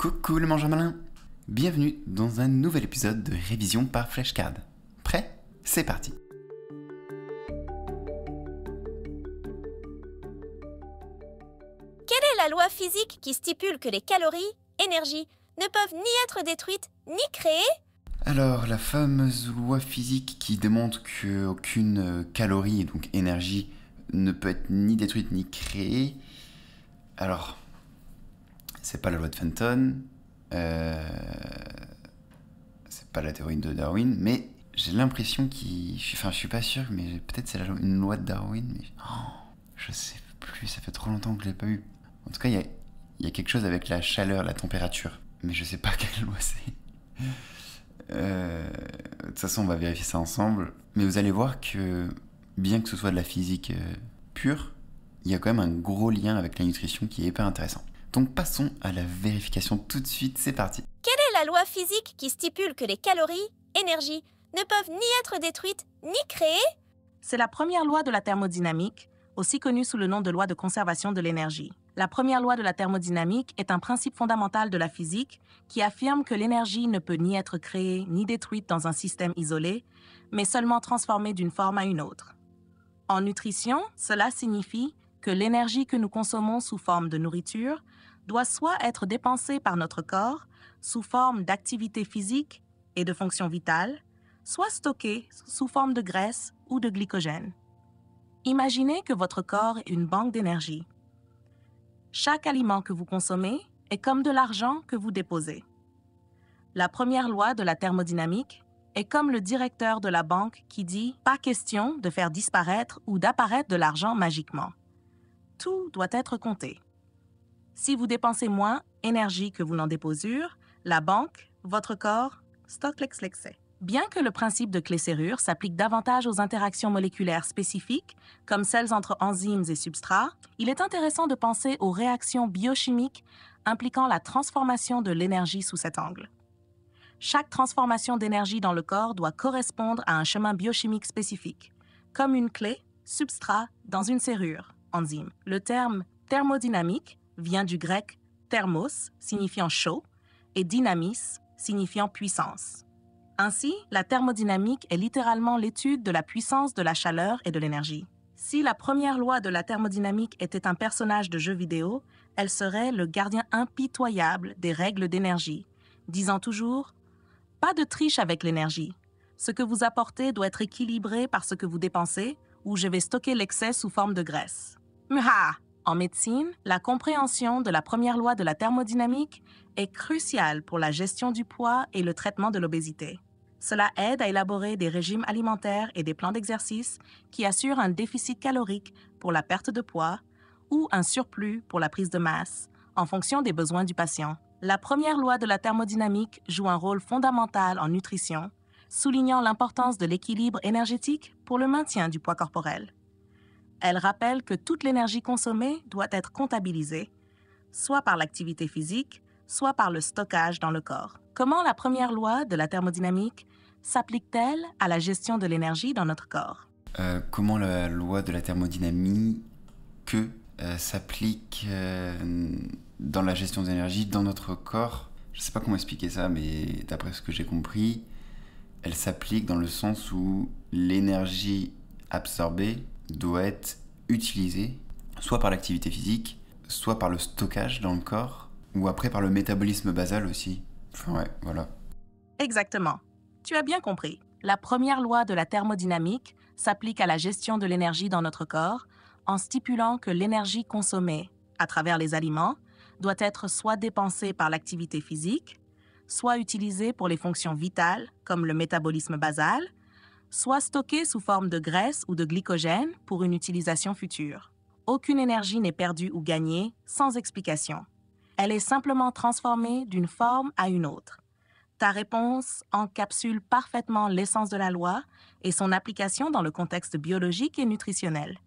Coucou le mangeur malin Bienvenue dans un nouvel épisode de révision par flashcard. Prêt C'est parti Quelle est la loi physique qui stipule que les calories, énergie, ne peuvent ni être détruites ni créées alors, la fameuse loi physique qui démontre qu'aucune euh, calorie, donc énergie, ne peut être ni détruite ni créée. Alors, c'est pas la loi de Fenton, euh, c'est pas la théorie de Darwin, mais j'ai l'impression qu'il. Enfin, je suis pas sûr, mais peut-être c'est une loi de Darwin, mais. Oh, je sais plus, ça fait trop longtemps que je l'ai pas eu. En tout cas, il y a, quelque chose avec la chaleur, la température, mais je sais pas quelle loi c'est. Euh, de toute façon, on va vérifier ça ensemble. Mais vous allez voir que, bien que ce soit de la physique euh, pure, il y a quand même un gros lien avec la nutrition qui est hyper intéressant. Donc passons à la vérification tout de suite, c'est parti. Quelle est la loi physique qui stipule que les calories, énergie, ne peuvent ni être détruites ni créées C'est la première loi de la thermodynamique, aussi connue sous le nom de loi de conservation de l'énergie. La première loi de la thermodynamique est un principe fondamental de la physique qui affirme que l'énergie ne peut ni être créée ni détruite dans un système isolé, mais seulement transformée d'une forme à une autre. En nutrition, cela signifie que l'énergie que nous consommons sous forme de nourriture doit soit être dépensé par notre corps sous forme d'activité physique et de fonctions vitales, soit stocké sous forme de graisse ou de glycogène. Imaginez que votre corps est une banque d'énergie. Chaque aliment que vous consommez est comme de l'argent que vous déposez. La première loi de la thermodynamique est comme le directeur de la banque qui dit ⁇ Pas question de faire disparaître ou d'apparaître de l'argent magiquement. Tout doit être compté. Si vous dépensez moins énergie que vous n'en déposez, la banque, votre corps, stocke l'excès. Bien que le principe de clé-serrure s'applique davantage aux interactions moléculaires spécifiques, comme celles entre enzymes et substrats, il est intéressant de penser aux réactions biochimiques impliquant la transformation de l'énergie sous cet angle. Chaque transformation d'énergie dans le corps doit correspondre à un chemin biochimique spécifique, comme une clé, substrat, dans une serrure, enzyme. Le terme thermodynamique vient du grec thermos, signifiant chaud, et dynamis, signifiant puissance. Ainsi, la thermodynamique est littéralement l'étude de la puissance de la chaleur et de l'énergie. Si la première loi de la thermodynamique était un personnage de jeu vidéo, elle serait le gardien impitoyable des règles d'énergie, disant toujours ⁇ Pas de triche avec l'énergie. Ce que vous apportez doit être équilibré par ce que vous dépensez, ou je vais stocker l'excès sous forme de graisse. En médecine, la compréhension de la première loi de la thermodynamique est cruciale pour la gestion du poids et le traitement de l'obésité. Cela aide à élaborer des régimes alimentaires et des plans d'exercice qui assurent un déficit calorique pour la perte de poids ou un surplus pour la prise de masse en fonction des besoins du patient. La première loi de la thermodynamique joue un rôle fondamental en nutrition, soulignant l'importance de l'équilibre énergétique pour le maintien du poids corporel. Elle rappelle que toute l'énergie consommée doit être comptabilisée, soit par l'activité physique, soit par le stockage dans le corps. Comment la première loi de la thermodynamique s'applique-t-elle à la gestion de l'énergie dans notre corps euh, Comment la loi de la thermodynamique que euh, s'applique euh, dans la gestion d'énergie dans notre corps Je ne sais pas comment expliquer ça, mais d'après ce que j'ai compris, elle s'applique dans le sens où l'énergie absorbée doit être utilisé soit par l'activité physique, soit par le stockage dans le corps, ou après par le métabolisme basal aussi. voilà. Exactement. Tu as bien compris. La première loi de la thermodynamique s'applique à la gestion de l'énergie dans notre corps en stipulant que l'énergie consommée à travers les aliments doit être soit dépensée par l'activité physique, soit utilisée pour les fonctions vitales comme le métabolisme basal soit stockée sous forme de graisse ou de glycogène pour une utilisation future. Aucune énergie n'est perdue ou gagnée, sans explication. Elle est simplement transformée d'une forme à une autre. Ta réponse encapsule parfaitement l'essence de la loi et son application dans le contexte biologique et nutritionnel.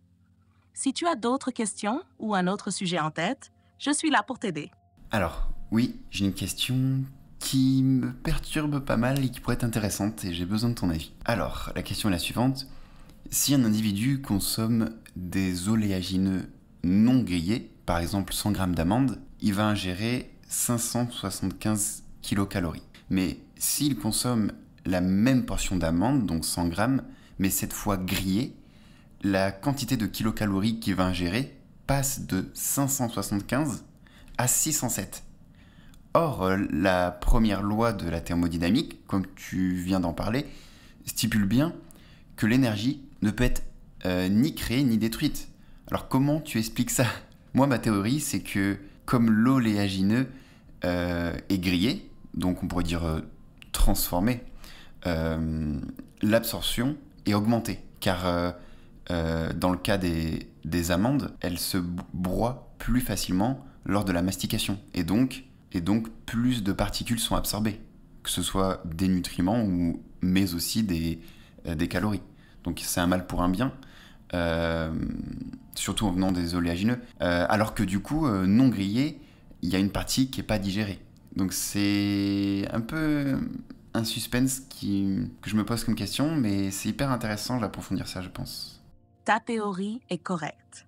Si tu as d'autres questions ou un autre sujet en tête, je suis là pour t'aider. Alors, oui, j'ai une question qui me perturbe pas mal et qui pourrait être intéressante, et j'ai besoin de ton avis. Alors, la question est la suivante. Si un individu consomme des oléagineux non grillés, par exemple 100 g d'amandes, il va ingérer 575 kilocalories. Mais s'il consomme la même portion d'amandes, donc 100 g, mais cette fois grillée, la quantité de kilocalories qu'il va ingérer passe de 575 à 607. Or, euh, la première loi de la thermodynamique, comme tu viens d'en parler, stipule bien que l'énergie ne peut être euh, ni créée ni détruite. Alors comment tu expliques ça Moi, ma théorie, c'est que comme l'oléagineux euh, est grillé, donc on pourrait dire transformée, transformé, l'absorption est augmentée, car dans le cas des, des amandes, elles se broient plus facilement lors de la mastication, et donc et donc plus de particules sont absorbées, que ce soit des nutriments ou mais aussi des, euh, des calories. Donc c'est un mal pour un bien, euh, surtout en venant des oléagineux. Euh, alors que du coup, non grillé, il y a une partie qui n'est pas digérée. Donc c'est un peu un suspense qui, que je me pose comme question, mais c'est hyper intéressant d'approfondir ça, je pense. Ta théorie est correcte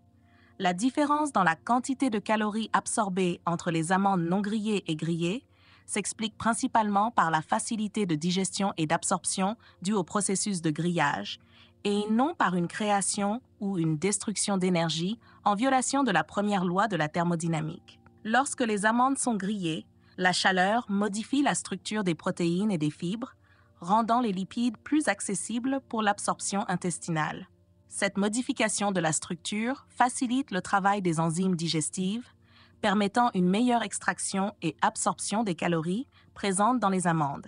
la différence dans la quantité de calories absorbées entre les amandes non grillées et grillées s'explique principalement par la facilité de digestion et d'absorption due au processus de grillage, et non par une création ou une destruction d'énergie en violation de la première loi de la thermodynamique. Lorsque les amandes sont grillées, la chaleur modifie la structure des protéines et des fibres, rendant les lipides plus accessibles pour l'absorption intestinale. Cette modification de la structure facilite le travail des enzymes digestives, permettant une meilleure extraction et absorption des calories présentes dans les amandes.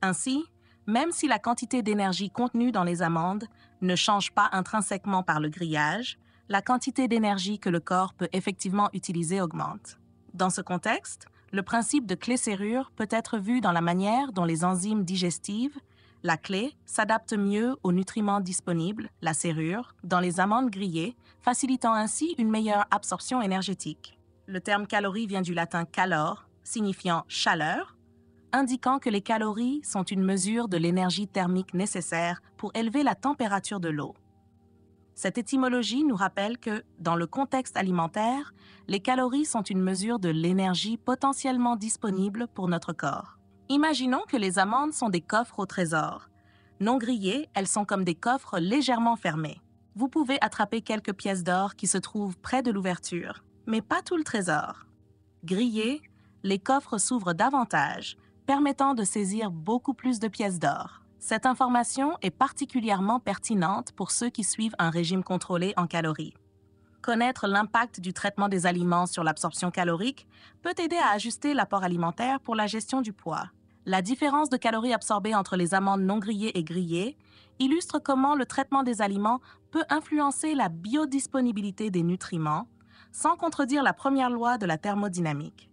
Ainsi, même si la quantité d'énergie contenue dans les amandes ne change pas intrinsèquement par le grillage, la quantité d'énergie que le corps peut effectivement utiliser augmente. Dans ce contexte, le principe de clé-serrure peut être vu dans la manière dont les enzymes digestives la clé s'adapte mieux aux nutriments disponibles, la serrure, dans les amandes grillées, facilitant ainsi une meilleure absorption énergétique. Le terme calorie vient du latin calor, signifiant chaleur, indiquant que les calories sont une mesure de l'énergie thermique nécessaire pour élever la température de l'eau. Cette étymologie nous rappelle que, dans le contexte alimentaire, les calories sont une mesure de l'énergie potentiellement disponible pour notre corps. Imaginons que les amandes sont des coffres au trésor. Non grillées, elles sont comme des coffres légèrement fermés. Vous pouvez attraper quelques pièces d'or qui se trouvent près de l'ouverture, mais pas tout le trésor. Grillées, les coffres s'ouvrent davantage, permettant de saisir beaucoup plus de pièces d'or. Cette information est particulièrement pertinente pour ceux qui suivent un régime contrôlé en calories. Connaître l'impact du traitement des aliments sur l'absorption calorique peut aider à ajuster l'apport alimentaire pour la gestion du poids. La différence de calories absorbées entre les amandes non grillées et grillées illustre comment le traitement des aliments peut influencer la biodisponibilité des nutriments, sans contredire la première loi de la thermodynamique.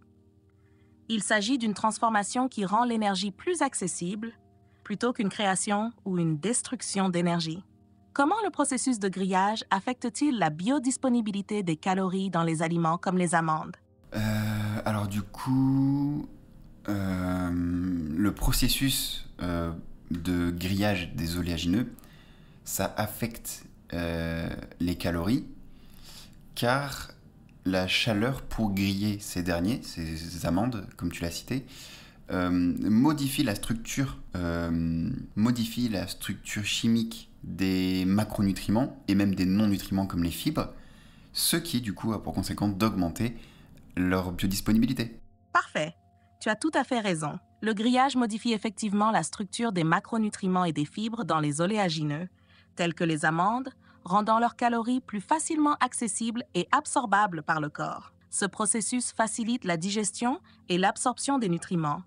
Il s'agit d'une transformation qui rend l'énergie plus accessible, plutôt qu'une création ou une destruction d'énergie. Comment le processus de grillage affecte-t-il la biodisponibilité des calories dans les aliments comme les amandes euh, Alors du coup, euh, le processus euh, de grillage des oléagineux, ça affecte les calories car la chaleur pour griller ces derniers, ces amandes comme tu l'as cité, modifie la structure, modifie la structure chimique des macronutriments et même des non-nutriments comme les fibres, ce qui du coup a pour conséquence d'augmenter leur biodisponibilité. Parfait, tu as tout à fait raison. Le grillage modifie effectivement la structure des macronutriments et des fibres dans les oléagineux, tels que les amandes, rendant leurs calories plus facilement accessibles et absorbables par le corps. Ce processus facilite la digestion et l'absorption des nutriments,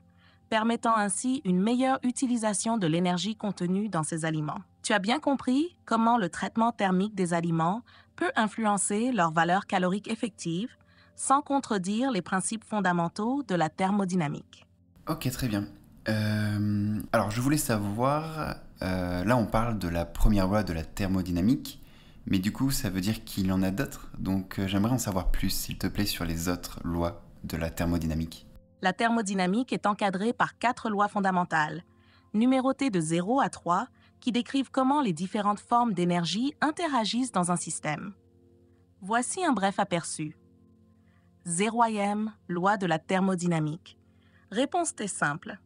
permettant ainsi une meilleure utilisation de l'énergie contenue dans ces aliments. Tu as bien compris comment le traitement thermique des aliments peut influencer leur valeur calorique effective sans contredire les principes fondamentaux de la thermodynamique. Ok, très bien. Euh, alors je voulais savoir, euh, là on parle de la première loi de la thermodynamique, mais du coup ça veut dire qu'il y en a d'autres, donc euh, j'aimerais en savoir plus s'il te plaît sur les autres lois de la thermodynamique. La thermodynamique est encadrée par quatre lois fondamentales, numérotées de 0 à 3, qui décrivent comment les différentes formes d'énergie interagissent dans un système. Voici un bref aperçu. 0 loi de la thermodynamique. Réponse est simple.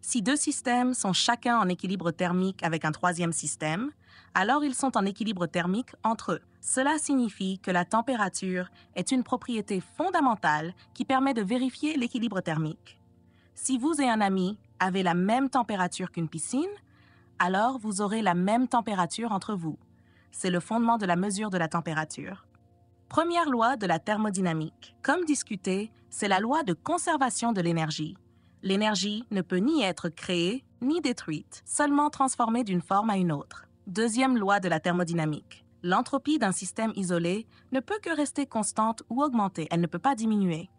Si deux systèmes sont chacun en équilibre thermique avec un troisième système, alors ils sont en équilibre thermique entre eux. Cela signifie que la température est une propriété fondamentale qui permet de vérifier l'équilibre thermique. Si vous et un ami avez la même température qu'une piscine, alors vous aurez la même température entre vous. C'est le fondement de la mesure de la température. Première loi de la thermodynamique. Comme discuté, c'est la loi de conservation de l'énergie. L'énergie ne peut ni être créée ni détruite, seulement transformée d'une forme à une autre. Deuxième loi de la thermodynamique. L'entropie d'un système isolé ne peut que rester constante ou augmenter, elle ne peut pas diminuer.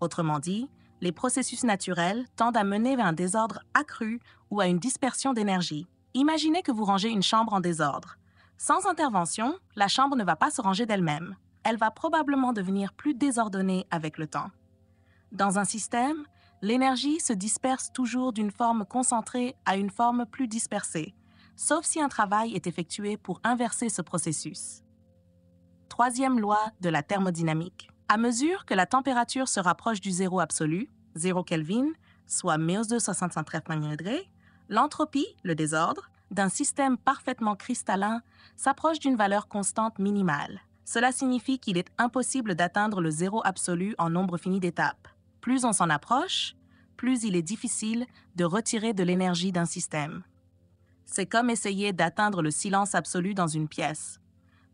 Autrement dit, les processus naturels tendent à mener vers un désordre accru ou à une dispersion d'énergie. Imaginez que vous rangez une chambre en désordre. Sans intervention, la chambre ne va pas se ranger d'elle-même. Elle va probablement devenir plus désordonnée avec le temps. Dans un système, l'énergie se disperse toujours d'une forme concentrée à une forme plus dispersée sauf si un travail est effectué pour inverser ce processus. Troisième loi de la thermodynamique. À mesure que la température se rapproche du zéro absolu, 0 Kelvin, soit 1.263 degrés, l'entropie, le désordre, d'un système parfaitement cristallin s'approche d'une valeur constante minimale. Cela signifie qu'il est impossible d'atteindre le zéro absolu en nombre fini d'étapes. Plus on s'en approche, plus il est difficile de retirer de l'énergie d'un système. C'est comme essayer d'atteindre le silence absolu dans une pièce.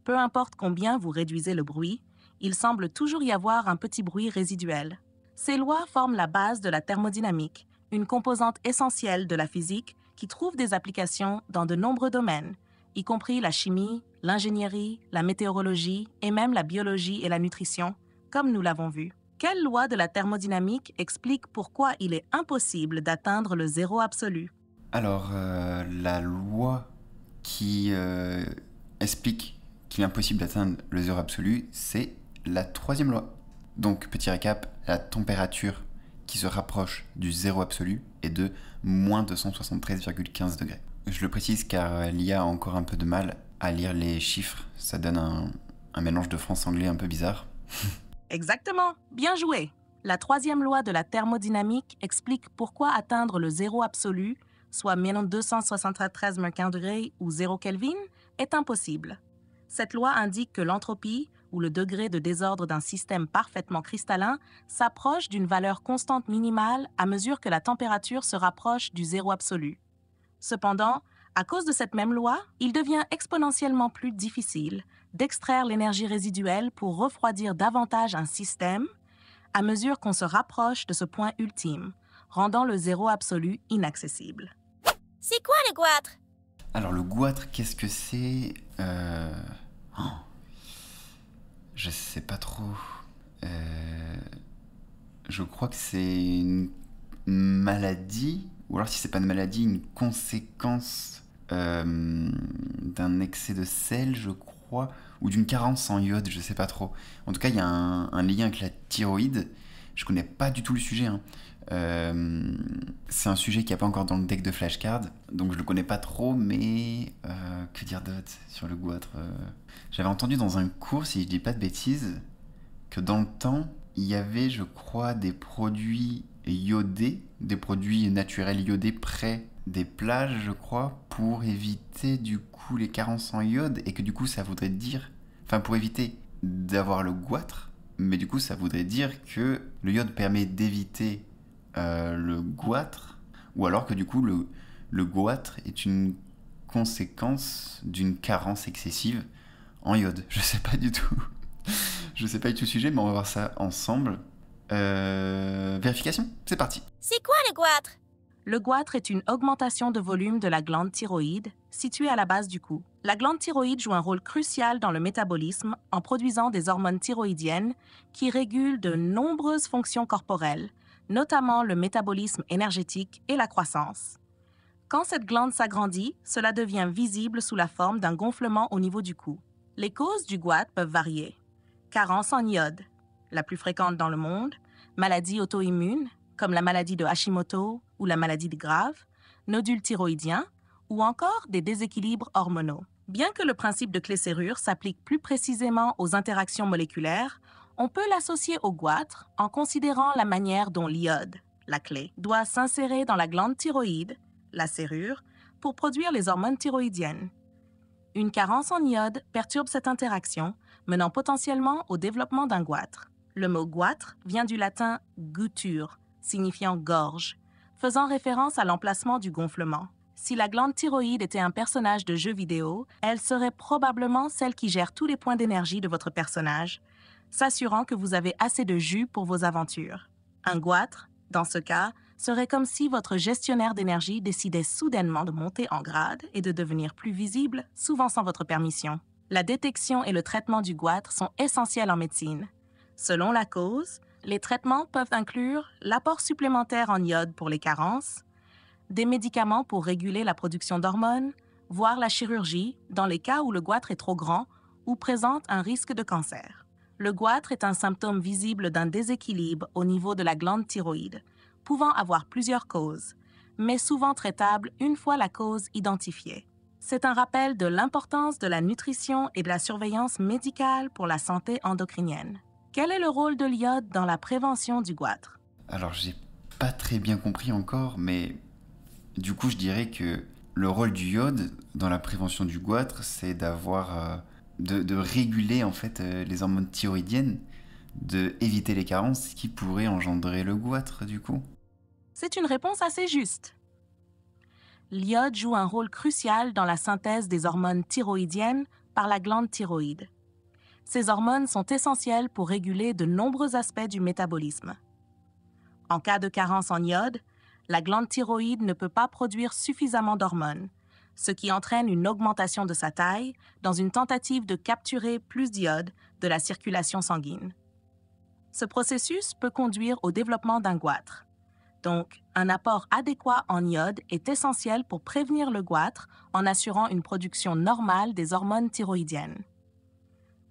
Peu importe combien vous réduisez le bruit, il semble toujours y avoir un petit bruit résiduel. Ces lois forment la base de la thermodynamique, une composante essentielle de la physique qui trouve des applications dans de nombreux domaines, y compris la chimie, l'ingénierie, la météorologie et même la biologie et la nutrition, comme nous l'avons vu. Quelle loi de la thermodynamique explique pourquoi il est impossible d'atteindre le zéro absolu alors, euh, la loi qui euh, explique qu'il est impossible d'atteindre le zéro absolu, c'est la troisième loi. Donc, petit récap, la température qui se rapproche du zéro absolu est de moins 273,15 degrés. Je le précise car y a encore un peu de mal à lire les chiffres, ça donne un, un mélange de France-anglais un peu bizarre. Exactement, bien joué. La troisième loi de la thermodynamique explique pourquoi atteindre le zéro absolu soit -273,15 degrés ou 0 Kelvin, est impossible. Cette loi indique que l'entropie, ou le degré de désordre d'un système parfaitement cristallin, s'approche d'une valeur constante minimale à mesure que la température se rapproche du zéro absolu. Cependant, à cause de cette même loi, il devient exponentiellement plus difficile d'extraire l'énergie résiduelle pour refroidir davantage un système à mesure qu'on se rapproche de ce point ultime, rendant le zéro absolu inaccessible. C'est quoi le goitre Alors le goitre, qu'est-ce que c'est euh... Oh, je sais pas trop. Euh, je crois que c'est une maladie, ou alors si c'est pas une maladie, une conséquence euh, d'un excès de sel, je crois, ou d'une carence en iode, je sais pas trop. En tout cas, il y a un, lien avec la thyroïde. Je connais pas du tout le sujet, hein. Euh, c'est un sujet qui n'y a pas encore dans le deck de flashcard, donc je ne le connais pas trop, mais euh, que dire d'autre sur le goitre euh. J'avais entendu dans un cours, si je dis pas de bêtises, que dans le temps, il y avait, je crois, des produits iodés, des produits naturels iodés près des plages, je crois, pour éviter du coup les carences en iode, et que du coup ça voudrait dire, enfin pour éviter d'avoir le goitre, mais du coup ça voudrait dire que le iode permet d'éviter euh, le goitre, ou alors que du coup le, le goitre est une conséquence d'une carence excessive en iode. Je sais pas du tout. Je sais pas du tout le sujet, mais on va voir ça ensemble. Euh, vérification, c'est parti. C'est quoi le goitre Le goitre est une augmentation de volume de la glande thyroïde située à la base du cou. La glande thyroïde joue un rôle crucial dans le métabolisme en produisant des hormones thyroïdiennes qui régulent de nombreuses fonctions corporelles, notamment le métabolisme énergétique et la croissance. Quand cette glande s'agrandit, cela devient visible sous la forme d'un gonflement au niveau du cou. Les causes du goitre peuvent varier. Carence en iode, la plus fréquente dans le monde, maladies auto-immunes, comme la maladie de Hashimoto ou la maladie de Grave, nodules thyroïdiens ou encore des déséquilibres hormonaux. Bien que le principe de clé-serrure s'applique plus précisément aux interactions moléculaires, on peut l'associer au goitre en considérant la manière dont l'iode, la clé, doit s'insérer dans la glande thyroïde, la serrure, pour produire les hormones thyroïdiennes. Une carence en iode perturbe cette interaction, menant potentiellement au développement d'un goitre. Le mot goitre vient du latin guture, signifiant gorge, faisant référence à l'emplacement du gonflement. Si la glande thyroïde était un personnage de jeu vidéo, elle serait probablement celle qui gère tous les points d'énergie de votre personnage, s'assurant que vous avez assez de jus pour vos aventures. Un goitre, dans ce cas, serait comme si votre gestionnaire d'énergie décidait soudainement de monter en grade et de devenir plus visible, souvent sans votre permission. La détection et le traitement du goitre sont essentiels en médecine. Selon la cause, les traitements peuvent inclure l'apport supplémentaire en iode pour les carences, des médicaments pour réguler la production d'hormones, voire la chirurgie dans les cas où le goitre est trop grand ou présente un risque de cancer. Le goitre est un symptôme visible d'un déséquilibre au niveau de la glande thyroïde, pouvant avoir plusieurs causes, mais souvent traitable une fois la cause identifiée. C'est un rappel de l'importance de la nutrition et de la surveillance médicale pour la santé endocrinienne. Quel est le rôle de l'iode dans la prévention du goitre Alors, j'ai pas très bien compris encore, mais du coup, je dirais que le rôle du iode dans la prévention du goitre, c'est d'avoir euh, de, réguler en fait euh, les hormones thyroïdiennes, de éviter les carences qui pourraient engendrer le goitre du coup C'est une réponse assez juste. L'iode joue un rôle crucial dans la synthèse des hormones thyroïdiennes par la glande thyroïde. Ces hormones sont essentielles pour réguler de nombreux aspects du métabolisme. En cas de carence en iode, la glande thyroïde ne peut pas produire suffisamment d'hormones, ce qui entraîne une augmentation de sa taille dans une tentative de capturer plus d'iode de la circulation sanguine. Ce processus peut conduire au développement d'un goitre. Donc, un apport adéquat en iode est essentiel pour prévenir le goitre en assurant une production normale des hormones thyroïdiennes.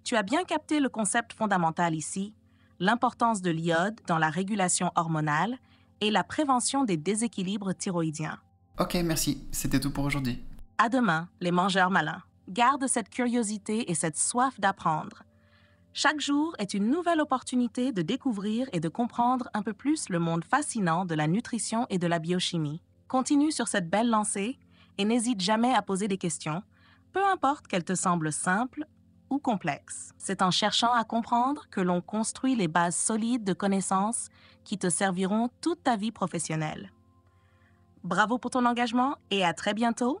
Tu as bien capté le concept fondamental ici, l'importance de l'iode dans la régulation hormonale et la prévention des déséquilibres thyroïdiens. Ok, merci. C'était tout pour aujourd'hui. À demain, les mangeurs malins. Garde cette curiosité et cette soif d'apprendre. Chaque jour est une nouvelle opportunité de découvrir et de comprendre un peu plus le monde fascinant de la nutrition et de la biochimie. Continue sur cette belle lancée et n'hésite jamais à poser des questions, peu importe qu'elles te semblent simples ou complexes. C'est en cherchant à comprendre que l'on construit les bases solides de connaissances qui te serviront toute ta vie professionnelle. Bravo pour ton engagement et à très bientôt